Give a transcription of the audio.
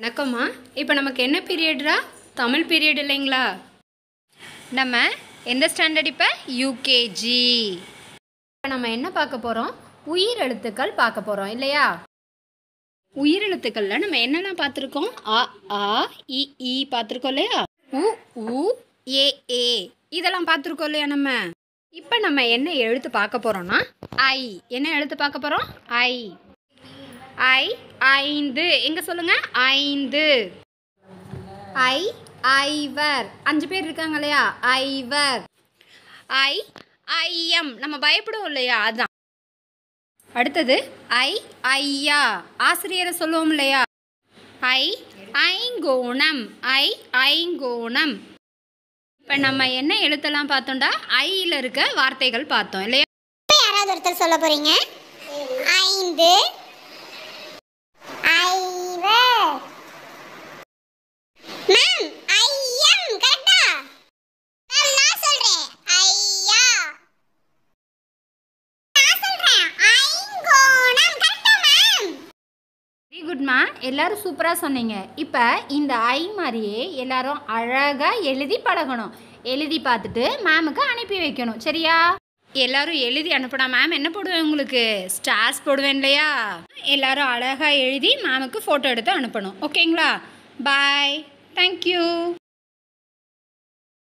வணக்கம்மா இப்போ நமக்கு என்ன பீரியட்ரா தமிழ் பீரியட் இல்லைங்களா நம்ம எந்த ஸ்டாண்டர்ட் இப்போ யூகேஜி இப்போ நம்ம என்ன பார்க்க போகிறோம் உயிர் எழுத்துக்கள் பார்க்க போகிறோம் இல்லையா உயிர் எழுத்துக்களில் நம்ம என்னென்ன பார்த்துருக்கோம் அ ஆ இ பார்த்துருக்கோம் இல்லையா உ உ ஏ ஏ இதெல்லாம் பார்த்துருக்கோம் இல்லையா நம்ம இப்போ நம்ம என்ன எழுத்து பார்க்க போகிறோம்னா ஐ என்ன எழுத்து பார்க்க போகிறோம் ஐ ஐ ஐந்து எங்கே சொல்லுங்கள் ஐந்து ஐ ஐவர் அஞ்சு பேர் இருக்காங்க இல்லையா ஐவர் ஐ ஐஎம் நம்ம பயப்படுவோம் இல்லையா அதான் அடுத்தது ஐ ஐயா ஆசிரியரை சொல்லுவோம் இல்லையா ஐ ஐங்கோணம் ஐ ஐங்கோணம் இப்போ நம்ம என்ன எழுத்தெல்லாம் பார்த்தோம்டா ஐயில் இருக்க வார்த்தைகள் பார்த்தோம் இல்லையா யாராவது ஒருத்தர் சொல்ல போகிறீங்க ஐந்து குட்மா எல்லோரும் சூப்பராக சொன்னீங்க இப்போ இந்த ஐ மாதிரியே எல்லாரும் அழகாக எழுதி பழகணும் எழுதி பார்த்துட்டு மேமுக்கு அனுப்பி வைக்கணும் சரியா எல்லாரும் எழுதி அனுப்பினா மேம் என்ன போடுவேன் உங்களுக்கு ஸ்டார்ஸ் போடுவேன் இல்லையா எல்லாரும் அழகாக எழுதி மேமுக்கு ஃபோட்டோ எடுத்து அனுப்பணும் ஓகேங்களா பாய் தேங்க்யூ